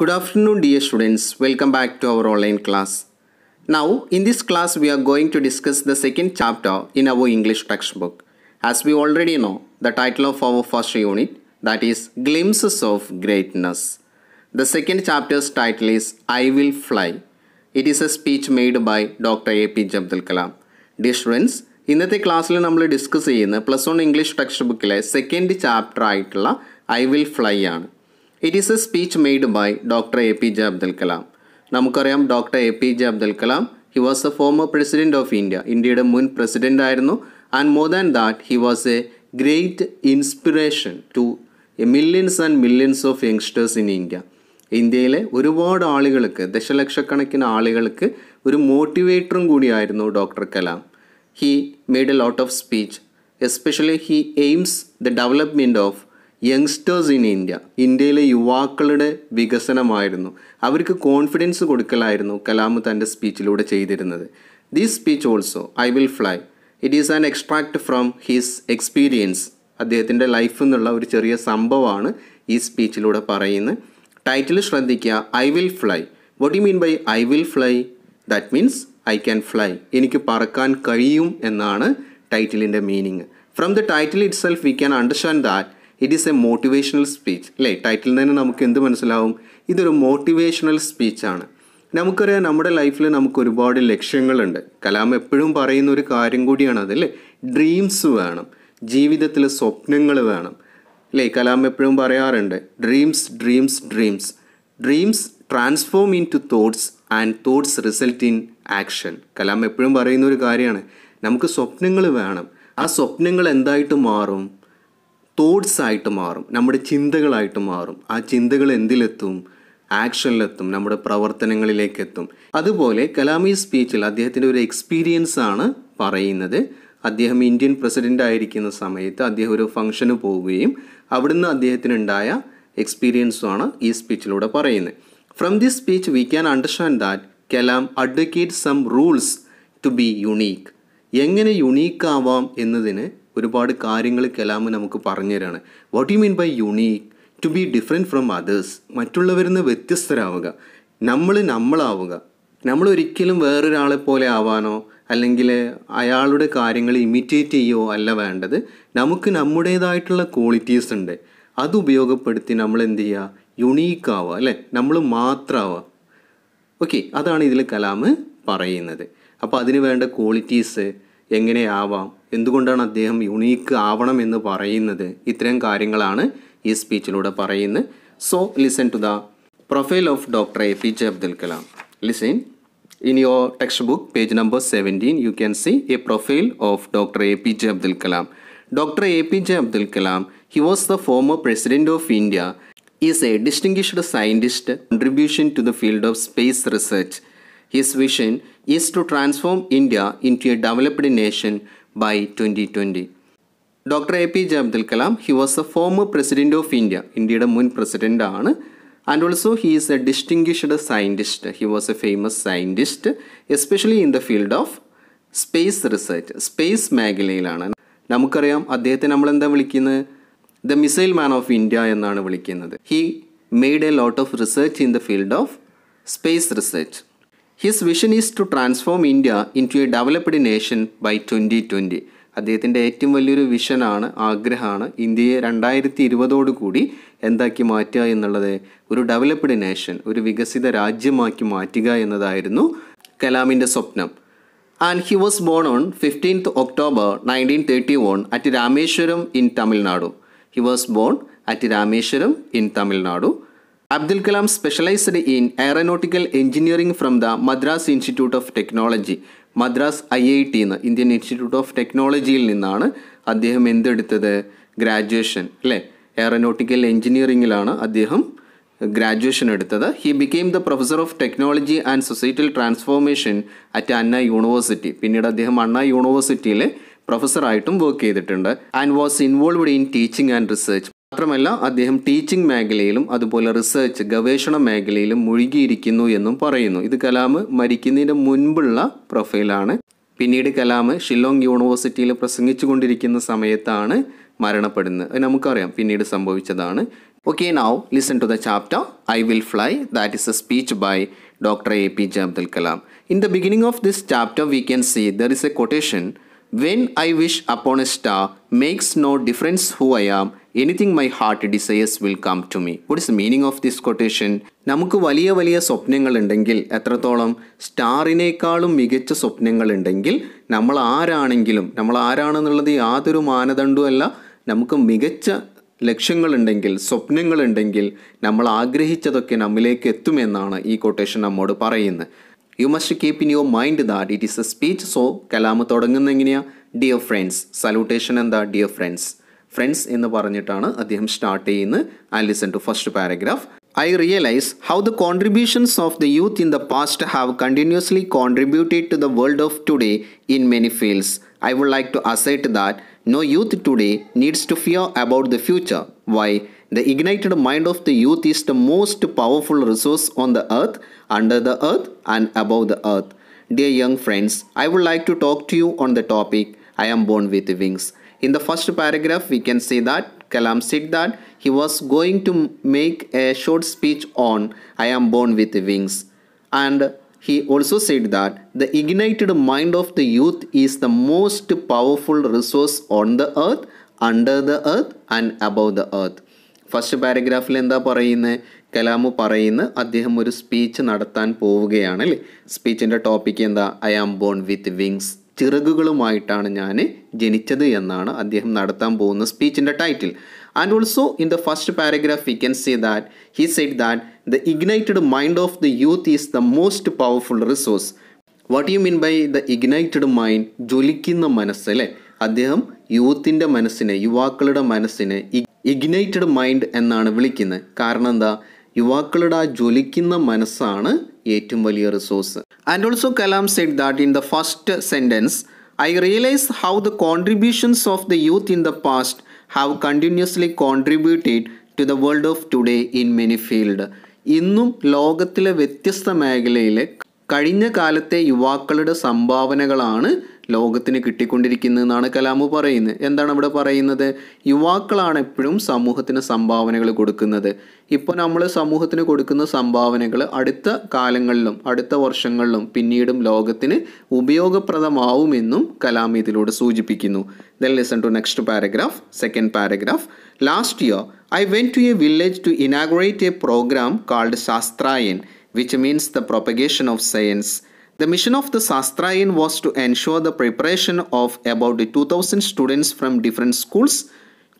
Good afternoon dear students, welcome back to our online class. Now in this class we are going to discuss the second chapter in our English textbook. As we already know, the title of our first unit that is Glimpses of Greatness. The second chapter's title is I Will Fly. It is a speech made by Dr. A.P. Abdul Kalam. Dear students, ഇന്നത്തെ ക്ലാസ്സിൽ നമ്മൾ discuss ചെയ്യുന്ന plus one English text ബുക്കിലെ second chapter ആയിട്ടുള്ള I will fly ആണ് it is a speech made by doctor A P J Abdul Kalam നമുക്കറിയാം doctor A P J Abdul Kalam he was a former president of India ഇന്ത്യയുടെ മുൻ president ആയിരുന്നു and more than that he was a great inspiration to a millions and millions of youngsters in India ഇന്ത്യയിലെ ഒരുപാട് ആളുകൾക്ക് ദശലക്ഷക്കണക്കിന് ആളുകൾക്ക് ഒരു മോട്ടിവേറ്ററും കൂടിയായിരുന്നു doctor Kalam he made a lot of speech especially he aims the development of youngsters in India ഇന്ത്യയിലെ യുവാക്കളുടെ വികസനമായിരുന്നു അവർക്ക് കോൺഫിഡൻസ് കൊടുക്കലായിരുന്നു കലാം തൻ്റെ സ്പീച്ചിലൂടെ ചെയ്തിരുന്നത് these speech also I will fly it is an extract from his experience അദ്ദേഹത്തിൻ്റെ ലൈഫ് എന്നുള്ള ഒരു ചെറിയ സംഭവമാണ് ഈ സ്പീച്ചിലൂടെ പറയുന്നത് ടൈറ്റിൽ ശ്രദ്ധിക്കുക I will fly what you mean by I will fly that means I can fly എനിക്ക് പറക്കാൻ കഴിയും എന്നാണ് ടൈറ്റിലിൻ്റെ meaning from the title itself we can understand that it is a motivational speech അല്ലേ title തന്നെ നമുക്ക് എന്ത് മനസ്സിലാവും ഇതൊരു മോട്ടിവേഷണൽ സ്പീച്ചാണ് നമുക്കറിയാം നമ്മുടെ ലൈഫിൽ നമുക്ക് ഒരുപാട് ലക്ഷ്യങ്ങളുണ്ട് കലാം എപ്പോഴും പറയുന്ന ഒരു കാര്യം കൂടിയാണ് അതല്ലേ ഡ്രീംസ് വേണം ജീവിതത്തിൽ സ്വപ്നങ്ങൾ വേണം അല്ലേ കലാം എപ്പോഴും പറയാറുണ്ട് dreams dreams dreams dreams transform into thoughts and thoughts result in action Kalam എപ്പോഴും പറയുന്ന ഒരു കാര്യമാണ് നമുക്ക് സ്വപ്നങ്ങൾ വേണം ആ സ്വപ്നങ്ങൾ എന്തായിട്ട് മാറും തോട്ട്സായിട്ട് ആയിട്ട് മാറും നമ്മുടെ ചിന്തകളായിട്ട് മാറും ആ ചിന്തകൾ എന്തിലെത്തും ആക്ഷനിലെത്തും നമ്മുടെ പ്രവർത്തനങ്ങളിലേക്കെത്തും അതുപോലെ കലാമി സ്പീച്ചിൽ അദ്ദേഹത്തിൻ്റെ ഒരു എക്സ്പീരിയൻസ് ആണ് പറയുന്നത് അദ്ദേഹം ഇന്ത്യൻ പ്രസിഡൻ്റ് ആയിരിക്കുന്ന സമയത്ത് അദ്ദേഹം ഒരു ഫംഗ്ഷന് പോവുകയും അവിടുന്ന് അദ്ദേഹത്തിനുണ്ടായ എക്സ്പീരിയൻസുമാണ് ഈ സ്പീച്ചിലൂടെ പറയുന്നത് from this speech we can understand that Kalam advocate some rules to be unique എങ്ങനെ ആവാം എന്നതിന് ഒരുപാട് കാര്യങ്ങൾ കലാമ് നമുക്ക് പറഞ്ഞു തരാണ് what you mean by unique to be different from others മറ്റുള്ളവരിൽ നിന്ന് വ്യത്യസ്തരാവുക നമ്മൾ നമ്മളാവുക നമ്മൾ ഒരിക്കലും വേറൊരാളെ പോലെ ആവാനോ അല്ലെങ്കിൽ അയാളുടെ കാര്യങ്ങൾ ഇമിറ്റേറ്റ് ചെയ്യോ അല്ല വേണ്ടത് നമുക്ക് നമ്മുടേതായിട്ടുള്ള ക്വാളിറ്റീസ് ഉണ്ട് അത് ഉപയോഗപ്പെടുത്തി നമ്മൾ എന്ത് ചെയ്യുക യുണീക്ക് ആവുക അല്ലേ നമ്മൾ മാത്രമാവുക ഓക്കെ അതാണ് ഇതിൽ കലാമ് പറയുന്നത് അപ്പോൾ അതിന് വേണ്ട ക്വാളിറ്റീസ് എങ്ങനെയാവാം എന്തുകൊണ്ടാണ് അദ്ദേഹം യുണീക്ക് ആവണം എന്ന് പറയുന്നത് ഇത്രയും കാര്യങ്ങളാണ് ഈ സ്പീച്ചിലൂടെ പറയുന്നത് so listen to the profile of doctor A P J Abdul Kalam listen in your text book page number seventeen you can see a profile of doctor A P J Abdul Kalam doctor A P J Abdul Kalam he was the former president of India is a distinguished scientist contribution to the field of space research His vision is to transform India into a developed nation by 2020. Doctor A P J Abdul Kalam he was a former president of India ഇന്ത്യയുടെ മുൻ president ആണ് and also he is a distinguished scientist he was a famous scientist especially in the field of space research space മേഖലയിലാണ് നമുക്കറിയാം അദ്ദേഹത്തെ നമ്മളെന്താ വിളിക്കുന്നത് the missile man of India എന്നാണ് വിളിക്കുന്നത് he made a lot of research in the field of space research his vision is to transform India into a developed nation by twenty twenty അദ്ദേഹത്തിൻ്റെ ഏറ്റവും വലിയൊരു വിഷനാണ് ആഗ്രഹമാണ് ഇന്ത്യയെ രണ്ടായിരത്തി ഇരുപതോടുകൂടി എന്താക്കി മാറ്റുക എന്നുള്ളത് ഒരു ഡെവലപ്ഡ് നേഷൻ ഒരു വികസിത രാജ്യമാക്കി മാറ്റുക എന്നതായിരുന്നു കലാമിൻ്റെ സ്വപ്നം and he was born on fifteenth October nineteen thirty one at Rameswaram in Tamil Nadu he was born at Rameswaram in Tamil Nadu Abdul Kalam specialized in aeronautical engineering from the Madras institute of technology Madras I I T എന്ന് Indian institute of ടെക്നോളജിയിൽ നിന്നാണ് അദ്ദേഹം എന്തെടുത്തത് graduation അല്ലേ aeronautical എഞ്ചിനീയറിംഗിലാണ് അദ്ദേഹം graduation എടുത്തത് he became the professor of technology and societal transformation at Anna university പിന്നീട് അദ്ദേഹം അണ്ണ യൂണിവേഴ്സിറ്റിയിലെ പ്രൊഫസറായിട്ടും വർക്ക് ചെയ്തിട്ടുണ്ട് and was involved in teaching and research മാത്രമല്ല അദ്ദേഹം ടീച്ചിംഗ് മേഖലയിലും അതുപോലെ റിസർച്ച് ഗവേഷണ മേഖലയിലും മുഴുകിയിരിക്കുന്നു എന്നും പറയുന്നു ഇത് കലാം മരിക്കുന്നതിന് മുൻപുള്ള പ്രൊഫൈലാണ് പിന്നീട് കലാം ഷില്ലോങ് യൂണിവേഴ്സിറ്റിയിൽ പ്രസംഗിച്ചു കൊണ്ടിരിക്കുന്ന സമയത്താണ് മരണപ്പെടുന്നത് അത് നമുക്കറിയാം പിന്നീട് സംഭവിച്ചതാണ് okay now listen to the chapter I will fly that is a speech by doctor A P J Abdul Kalam in the beginning of this chapter we can see there is a quotation when I wish upon a star makes no difference who I am anything my heart desires will come to me what is meaning of this quotation നമുക്ക് വലിയ വലിയ സ്വപ്നങ്ങളുണ്ടെങ്കിൽ എത്രത്തോളം സ്റ്റാറിനേക്കാളും മികച്ച സ്വപ്നങ്ങളുണ്ടെങ്കിൽ നമ്മൾ ആരാണെങ്കിലും നമ്മൾ ആരാണെന്നുള്ളത് യാതൊരു മാനദണ്ഡവുമല്ല നമുക്ക് മികച്ച ലക്ഷ്യങ്ങളുണ്ടെങ്കിൽ സ്വപ്നങ്ങളുണ്ടെങ്കിൽ നമ്മൾ ആഗ്രഹിച്ചതൊക്കെ നമ്മിലേക്ക് എത്തുമെന്നാണ് ഈ കൊട്ടേഷൻ നമ്മോട് പറയുന്നത് you must keep in your mind that it is a speech so Kalam തുടങ്ങുന്ന എങ്ങനെയാണ് ഡിയർ ഫ്രണ്ട്സ് സല്യൂട്ടേഷൻ എന്താ ഡിയർ ഫ്രണ്ട്സ് ഫ്രണ്ട്സ് എന്ന് പറഞ്ഞിട്ടാണ് അദ്ദേഹം start ചെയ്യുന്നത് I listen to first paragraph. I realize how the contributions of the youth in the past have continuously contributed to the world of today in many fields. I would like to assert that no youth today needs to fear about the future. Why? The ignited mind of the youth is the most powerful resource on the earth, under the earth, and above the earth. Dear young friends, I would like to talk to you on the topic I am born with wings. In the first paragraph, we can say that Kalam said that he was going to make a short speech on I am born with wings. And he also said that the ignited mind of the youth is the most powerful resource on the earth, under the earth, and above the earth. First പാരഗ്രാഫിൽ എന്താ പറയുന്നത് കലാമ് പറയുന്ന അദ്ദേഹം ഒരു speech നടത്താൻ പോവുകയാണ് അല്ലേ സ്പീച്ചിൻ്റെ ടോപ്പിക്ക് എന്താ I am born with wings ചിറകുകളുമായിട്ടാണ് ഞാൻ ജനിച്ചത് എന്നാണ് അദ്ദേഹം നടത്താൻ പോകുന്ന സ്പീച്ചിൻ്റെ title and also in the first paragraph we can say that he said that the ignited mind of the youth is the most powerful resource what you mean by the ignited mind ജ്വലിക്കുന്ന മനസ്സ് അല്ലേ അദ്ദേഹം യൂത്തിൻ്റെ മനസ്സിനെ യുവാക്കളുടെ മനസ്സിനെ Ignited mind എന്നാണ് വിളിക്കുന്നത് കാരണം എന്താ യുവാക്കളുടെ ആ ജ്വലിക്കുന്ന മനസ്സാണ് ഏറ്റവും വലിയ resource and also Kalam said that in the first sentence I realise how the contributions of the youth in the past how continuously contributed to the world of today in many field ഇന്നും ലോകത്തിലെ വ്യത്യസ്ത മേഖലയിലെ കഴിഞ്ഞ കാലത്തെ യുവാക്കളുടെ സംഭാവനകളാണ് ലോകത്തിന് എന്നാണ് കലാമു പറയുന്നത് എന്താണ് ഇവിടെ പറയുന്നത് യുവാക്കളാണ് എപ്പോഴും സമൂഹത്തിന് സംഭാവനകൾ കൊടുക്കുന്നത് ഇപ്പോൾ നമ്മൾ സമൂഹത്തിന് കൊടുക്കുന്ന സംഭാവനകൾ അടുത്ത കാലങ്ങളിലും അടുത്ത വർഷങ്ങളിലും പിന്നീടും ലോകത്തിന് ഉപയോഗപ്രദമാവുമെന്നും കലാം ഇതിലൂടെ സൂചിപ്പിക്കുന്നു then listen to next paragraph second paragraph last year I went to a village to inaugurate a programme called Shastrayan which means the propagation of science. The mission of the Sastrayan was to ensure the preparation of about 2000 students from different schools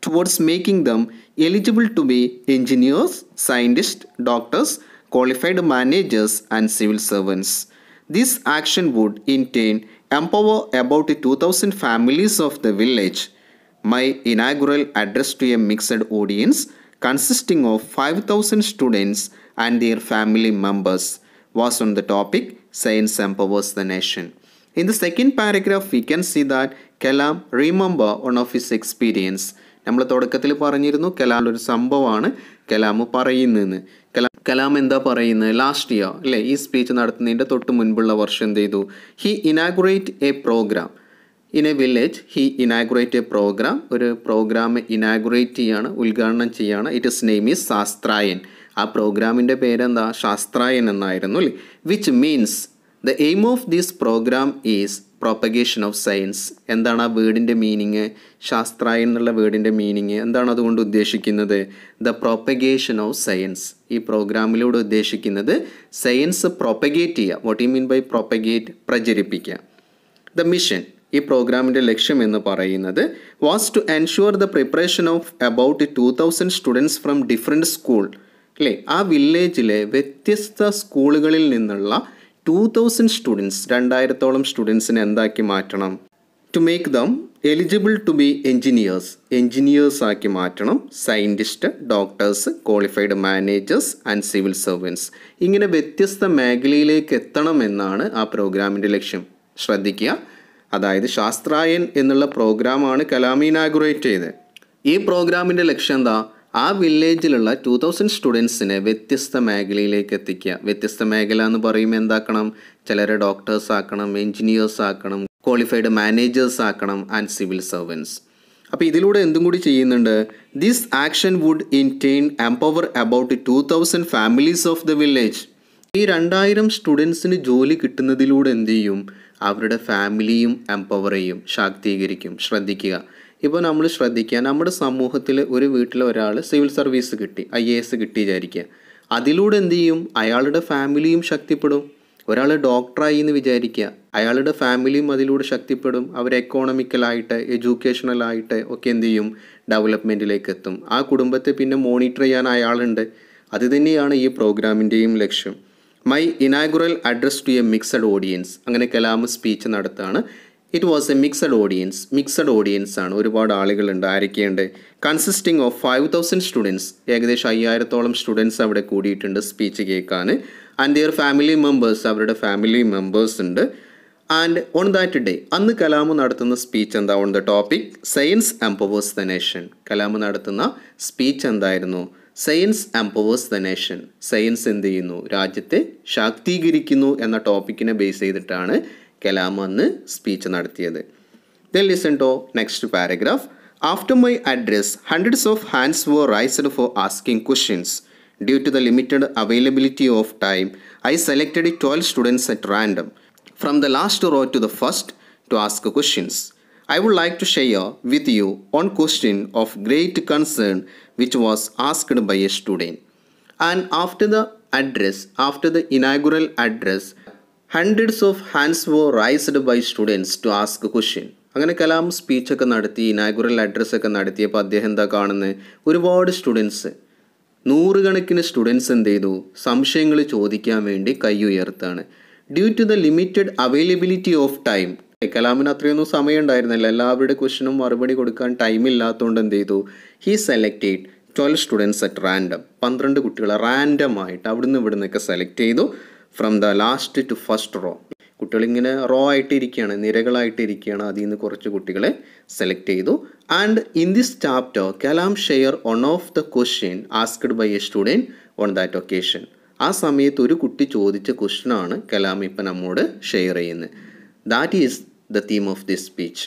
towards making them eligible to be engineers, scientists, doctors, qualified managers and civil servants. This action would in turn empower about 2000 families of the village. My inaugural address to a mixed audience consisting of 5000 students and their family members was on the topic Science Empowers the Nation. In the second paragraph, we can see that Kalam remember one of his experience. നമ്മൾ തുടക്കത്തിൽ പറഞ്ഞിരുന്നു കലാം ഒരു സംഭവമാണ് കലാം പറയുന്നതെന്ന് കലാം കലാം എന്താ പറയുന്നത് last year അല്ലേ ഈ സ്പീച്ച് നടത്തുന്നതിൻ്റെ തൊട്ട് മുൻപുള്ള വർഷം എന്ത് ചെയ്തു he inaugurate a programme in a village he inaugurate a programme ഒരു പ്രോഗ്രാം ഇനാഗുറേറ്റ് ചെയ്യാണ് ഉദ്ഘാടനം ചെയ്യാണ് it is name is Shastrayan ആ പ്രോഗ്രാമിൻ്റെ പേരെന്താ ശാസ്ത്രായൻ എന്നായിരുന്നു അല്ലേ which means the aim of this programme is propagation of science എന്താണ് ആ വേർഡിൻ്റെ മീനിങ് ശാസ്ത്രായൻ എന്നുള്ള വേർഡിൻ്റെ മീനിങ് എന്താണ് അതുകൊണ്ട് ഉദ്ദേശിക്കുന്നത് ദ പ്രോപ്പഗേഷൻ ഓഫ് സയൻസ് ഈ പ്രോഗ്രാമിലൂടെ ഉദ്ദേശിക്കുന്നത് സയൻസ് പ്രോപ്പഗേറ്റ് ചെയ്യുക what you mean by propagate പ്രചരിപ്പിക്കുക ദ മിഷൻ ഈ പ്രോഗ്രാമിൻ്റെ ലക്ഷ്യം എന്ന് പറയുന്നത് was to ensure the preparation of about two thousand students from different school അല്ലേ ആ വില്ലേജിലെ വ്യത്യസ്ത സ്കൂളുകളിൽ നിന്നുള്ള ടു തൗസൻഡ് സ്റ്റുഡൻസ് രണ്ടായിരത്തോളം സ്റ്റുഡൻസിനെ എന്താക്കി മാറ്റണം to make them eligible to be engineers engineers ആക്കി മാറ്റണം scientist doctors qualified managers and civil servants ഇങ്ങനെ വ്യത്യസ്ത മേഖലയിലേക്ക് എത്തണം എന്നാണ് ആ പ്രോഗ്രാമിൻ്റെ ലക്ഷ്യം ശ്രദ്ധിക്കുക അതായത് ശാസ്ത്രായൻ എന്നുള്ള പ്രോഗ്രാമാണ് കലാമി ഇനാഗുറേറ്റ് ചെയ്തത് ഈ പ്രോഗ്രാമിൻ്റെ ലക്ഷ്യം എന്താ ആ വില്ലേജിലുള്ള ടു തൗസൻഡ് സ്റ്റുഡൻസിനെ വ്യത്യസ്ത മേഖലയിലേക്ക് എത്തിക്കുക വ്യത്യസ്ത മേഖല എന്ന് പറയുമ്പോൾ എന്താക്കണം ചിലരെ ഡോക്ടേഴ്സ് ആക്കണം എൻജിനീയേഴ്സ് ആക്കണം ക്വാളിഫൈഡ് മാനേജേഴ്സ് ആക്കണം ആൻഡ് സിവിൽ സർവൻസ് അപ്പോൾ ഇതിലൂടെ എന്തും കൂടി ചെയ്യുന്നുണ്ട് this action would in turn empower about two thousand families of the village ഈ രണ്ടായിരം സ്റ്റുഡൻസിന് ജോലി കിട്ടുന്നതിലൂടെ എന്ത് ചെയ്യും അവരുടെ ഫാമിലിയും എംപവർ ചെയ്യും ശാക്തീകരിക്കും ശ്രദ്ധിക്കുക ഇപ്പോൾ നമ്മൾ ശ്രദ്ധിക്കുക നമ്മുടെ സമൂഹത്തിൽ ഒരു വീട്ടിലെ ഒരാൾ സിവിൽ സർവീസ് കിട്ടി ഐ എ എസ് കിട്ടി വിചാരിക്കുക അതിലൂടെ എന്ത് ചെയ്യും അയാളുടെ ഫാമിലിയും ശക്തിപ്പെടും ഒരാൾ ഡോക്ടറായി എന്ന് വിചാരിക്കുക അയാളുടെ ഫാമിലിയും അതിലൂടെ ശക്തിപ്പെടും അവർ എക്കോണമിക്കലായിട്ട് എഡ്യൂക്കേഷണലായിട്ട് ഒക്കെ എന്ത് ചെയ്യും ഡെവലപ്മെൻറ്റിലേക്ക് എത്തും ആ കുടുംബത്തെ പിന്നെ മോണിറ്റർ ചെയ്യാൻ അയാളുണ്ട് അത് തന്നെയാണ് ഈ പ്രോഗ്രാമിൻ്റെയും ലക്ഷ്യം my inaugural address to a mixed audience അങ്ങനെ കലാമ സ്പീച്ച് നടത്തുകയാണ് it was a mixed audience mixed audience ആണ് ഒരുപാട് ആളുകളുണ്ട് ആരൊക്കെയുണ്ട് consisting of five thousand students ഏകദേശം അയ്യായിരത്തോളം സ്റ്റുഡൻസ് അവിടെ കൂടിയിട്ടുണ്ട് സ്പീച്ച് കേൾക്കാൻ ആൻഡ് ദിയർ ഫാമിലി മെമ്പേഴ്സ് അവരുടെ ഫാമിലി മെമ്പേഴ്സ് ഉണ്ട് ആൻഡ് ഓൺ ദാറ്റ് ഡേ അന്ന് കലാമു നടത്തുന്ന സ്പീച്ച് എന്താ on the topic science empowers the nation Kalam നടത്തുന്ന സ്പീച്ച് എന്തായിരുന്നു science empowers the nation science എന്ത് ചെയ്യുന്നു രാജ്യത്തെ ശാക്തീകരിക്കുന്നു എന്ന ടോപ്പിക്കിനെ ബേസ് ചെയ്തിട്ടാണ് കലാം അന്ന് സ്പീച്ച് നടത്തിയത് then listen to next paragraph after my address hundreds of hands were raised for asking questions due to the limited availability of time I selected twelve students at random from the last row to the first to ask questions I would like to share with you one question of great concern which was asked by a student. And after the address, after the inaugural address, hundreds of hands were raised by students to ask question അങ്ങനെ കലാം സ്പീച്ചൊക്കെ നടത്തി inaugural ഒക്കെ നടത്തിയപ്പോൾ അദ്ദേഹം എന്താ കാണുന്നത് ഒരുപാട് students നൂറുകണക്കിന് students എന്ത് ചെയ്തു സംശയങ്ങൾ ചോദിക്കാൻ വേണ്ടി കൈ ഉയർത്താണ് due to the limited availability of time കലാമിന് അത്രയൊന്നും സമയം ഉണ്ടായിരുന്നില്ല എല്ലാവരുടെ ക്വസ്റ്റിനും മറുപടി കൊടുക്കാൻ ടൈം ഇല്ലാത്തതുകൊണ്ട് എന്ത് ചെയ്തു he selected twelve students at random പന്ത്രണ്ട് കുട്ടികളെ റാൻഡം ആയിട്ട് അവിടുന്ന് ഇവിടുന്നൊക്കെ സെലക്ട് ചെയ്തു from the last to first row കുട്ടികളിങ്ങനെ റോ ആയിട്ട് ഇരിക്കുകയാണ് നിരകളായിട്ട് ഇരിക്കുകയാണ് അതിൽ നിന്ന് കുറച്ച് കുട്ടികളെ സെലക്ട് ചെയ്തു and in this chapter Kalam share one of the question asked by a student on that occasion ആ സമയത്ത് ഒരു കുട്ടി ചോദിച്ച ക്വസ്റ്റ്യനാണ് കലാം ഇപ്പം നമ്മോട് ഷെയർ ചെയ്യുന്നത് that is the theme of this speech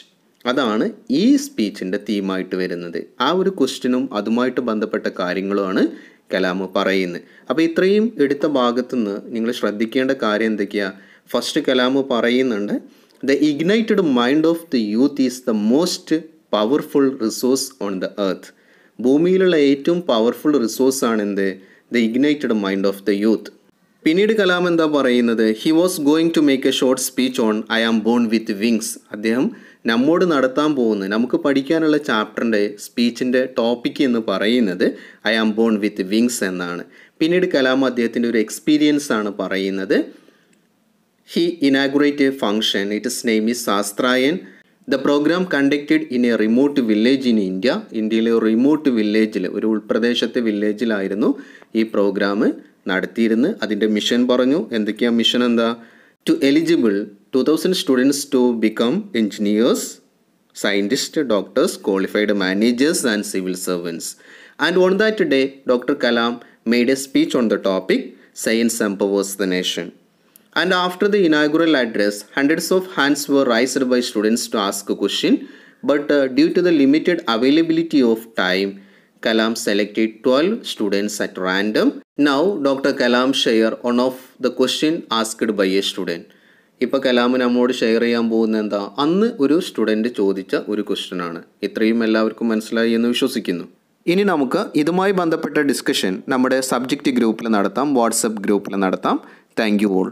അതാണ് ഈ സ്പീച്ചിൻ്റെ തീമായിട്ട് വരുന്നത് ആ ഒരു ക്വസ്റ്റ്യനും അതുമായിട്ട് ബന്ധപ്പെട്ട കാര്യങ്ങളുമാണ് കലാം പറയുന്നത് അപ്പോൾ ഇത്രയും എടുത്ത ഭാഗത്തുനിന്ന് നിങ്ങൾ ശ്രദ്ധിക്കേണ്ട കാര്യം എന്തൊക്കെയാണ് ഫസ്റ്റ് കലാം പറയുന്നുണ്ട് the ignited mind of the youth is the most powerful resource on the earth ഭൂമിയിലുള്ള ഏറ്റവും പവർഫുൾ റിസോഴ്സ് ആണ് എന്ത് the ignited mind of the youth പിന്നീട് കലാം എന്താ പറയുന്നത് he was going to make a short speech on I am born with wings അദ്ദേഹം നമ്മോട് നടത്താൻ പോകുന്ന നമുക്ക് പഠിക്കാനുള്ള ചാപ്റ്ററിൻ്റെ സ്പീച്ചിൻ്റെ ടോപ്പിക് എന്ന് പറയുന്നത് I am born with wings എന്നാണ് പിന്നീട് കലാം അദ്ദേഹത്തിൻ്റെ ഒരു എക്സ്പീരിയൻസ് ആണ് പറയുന്നത് he inaugurate a function its name is Shastrayan the programme conducted in a remote village in India ഇന്ത്യയിലെ ഒരു റിമോട്ട് വില്ലേജിൽ ഒരു ഉൾപ്രദേശത്തെ വില്ലേജിലായിരുന്നു ഈ പ്രോഗ്രാം നടത്തിയിരുന്നത് അതിൻ്റെ മിഷൻ പറഞ്ഞു എന്തൊക്കെയാണ് മിഷൻ എന്താ to eligible 2000 students to become engineers, scientists, doctors, qualified managers and civil servants. And on that day, Dr. Kalam made a speech on the topic, Science Empowers the Nation. And after the inaugural address, hundreds of hands were raised by students to ask a question. But uh, due to the limited availability of time, Kalam selected 12 students at random. Now, Dr. Kalam share one of the question asked by a student. ഇപ്പോൾ കലാമിന് നമ്മോട് share ചെയ്യാൻ പോകുന്ന എന്താ അന്ന് ഒരു student ചോദിച്ച ഒരു ക്വസ്റ്റ്യനാണ് ഇത്രയും എല്ലാവർക്കും മനസ്സിലായി എന്ന് വിശ്വസിക്കുന്നു ഇനി നമുക്ക് ഇതുമായി ബന്ധപ്പെട്ട ഡിസ്കഷൻ നമ്മുടെ സബ്ജക്റ്റ് ഗ്രൂപ്പിൽ നടത്താം വാട്സപ്പ് ഗ്രൂപ്പിൽ നടത്താം താങ്ക് യു ഓൾ